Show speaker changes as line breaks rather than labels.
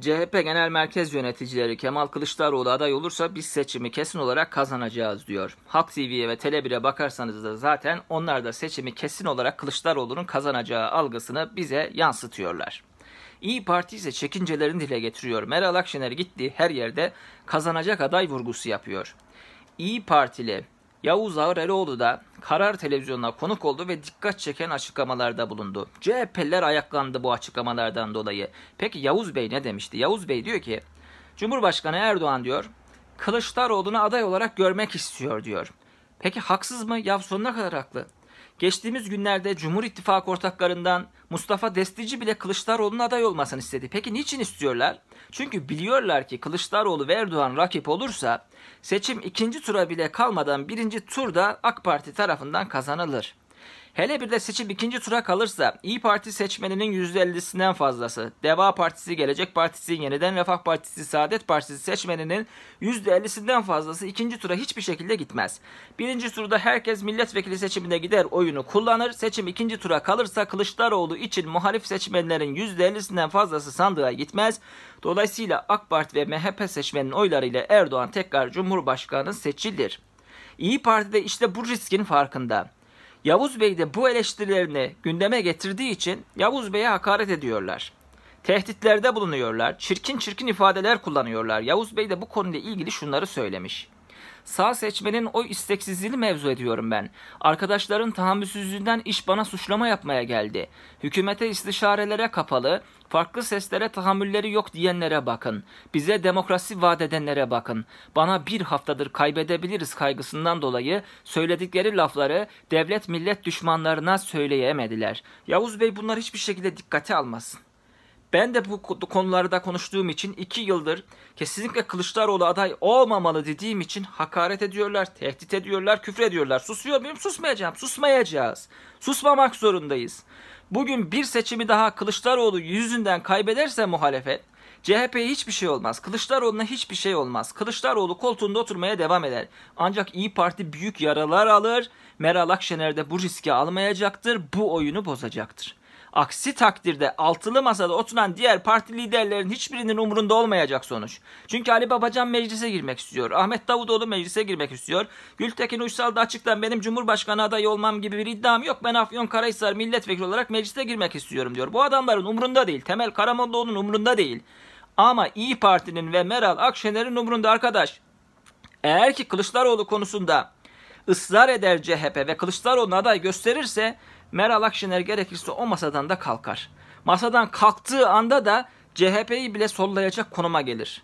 CHP Genel Merkez Yöneticileri Kemal Kılıçdaroğlu aday olursa biz seçimi kesin olarak kazanacağız diyor. Halk TV'ye ve Tele1'e bakarsanız da zaten onlar da seçimi kesin olarak Kılıçdaroğlu'nun kazanacağı algısını bize yansıtıyorlar. İyi Parti ise çekincelerini dile getiriyor. Meral Akşener gitti her yerde kazanacak aday vurgusu yapıyor. İyi Partili Yavuz Ağır Eroğlu da Karar televizyonuna konuk oldu ve dikkat çeken açıklamalarda bulundu. CHP'ler ayaklandı bu açıklamalardan dolayı. Peki Yavuz Bey ne demişti? Yavuz Bey diyor ki Cumhurbaşkanı Erdoğan diyor Kılıçdaroğlu'nu aday olarak görmek istiyor diyor. Peki haksız mı? Ya sonuna kadar haklı. Geçtiğimiz günlerde Cumhur İttifakı ortaklarından Mustafa Destici bile Kılıçdaroğlu'nun aday olmasını istedi. Peki niçin istiyorlar? Çünkü biliyorlar ki Kılıçdaroğlu ve Erdoğan rakip olursa seçim ikinci tura bile kalmadan birinci turda AK Parti tarafından kazanılır. Hele bir de seçim ikinci tura kalırsa İyi Parti seçmeninin %50'sinden fazlası, Deva Partisi, Gelecek Partisi, Yeniden Refah Partisi, Saadet Partisi seçmeninin %50'sinden fazlası ikinci tura hiçbir şekilde gitmez. Birinci turda herkes milletvekili seçimine gider oyunu kullanır. Seçim ikinci tura kalırsa Kılıçdaroğlu için muhalif seçmenlerin %50'sinden fazlası sandığa gitmez. Dolayısıyla AK Parti ve MHP seçmenin oylarıyla Erdoğan tekrar Cumhurbaşkanı seçilir. İyi Parti de işte bu riskin farkında. Yavuz Bey de bu eleştirilerini gündeme getirdiği için Yavuz Bey'e hakaret ediyorlar. Tehditlerde bulunuyorlar, çirkin çirkin ifadeler kullanıyorlar. Yavuz Bey de bu konuyla ilgili şunları söylemiş. Sağ seçmenin o isteksizliğini mevzu ediyorum ben. Arkadaşların tahammülsüzlüğünden iş bana suçlama yapmaya geldi. Hükümete istişarelere kapalı, farklı seslere tahammülleri yok diyenlere bakın. Bize demokrasi vaat edenlere bakın. Bana bir haftadır kaybedebiliriz kaygısından dolayı söyledikleri lafları devlet millet düşmanlarına söyleyemediler. Yavuz Bey bunlar hiçbir şekilde dikkate almasın. Ben de bu konularda konuştuğum için iki yıldır kesinlikle Kılıçdaroğlu aday olmamalı dediğim için hakaret ediyorlar, tehdit ediyorlar, küfür ediyorlar. Susuyor muyum? Susmayacağım. Susmayacağız. Susmamak zorundayız. Bugün bir seçimi daha Kılıçdaroğlu yüzünden kaybederse muhalefet CHP'ye hiçbir şey olmaz. Kılıçdaroğlu'na hiçbir şey olmaz. Kılıçdaroğlu koltuğunda oturmaya devam eder. Ancak İyi Parti büyük yaralar alır. Meral Akşener de bu riski almayacaktır. Bu oyunu bozacaktır. Aksi takdirde altılı masada oturan diğer parti liderlerin hiçbirinin umurunda olmayacak sonuç. Çünkü Ali Babacan meclise girmek istiyor. Ahmet Davutoğlu meclise girmek istiyor. Gültekin Uysal da açıktan benim Cumhurbaşkanı adayı olmam gibi bir iddiam yok. Ben Afyon Karahisar milletvekili olarak meclise girmek istiyorum diyor. Bu adamların umurunda değil. Temel Karamollaoğlu'nun umurunda değil. Ama İyi Parti'nin ve Meral Akşener'in umurunda arkadaş. Eğer ki Kılıçdaroğlu konusunda ısrar eder CHP ve Kılıçdaroğlu'na aday gösterirse Meral Akşener gerekirse o masadan da kalkar. Masadan kalktığı anda da CHP'yi bile sollayacak konuma gelir.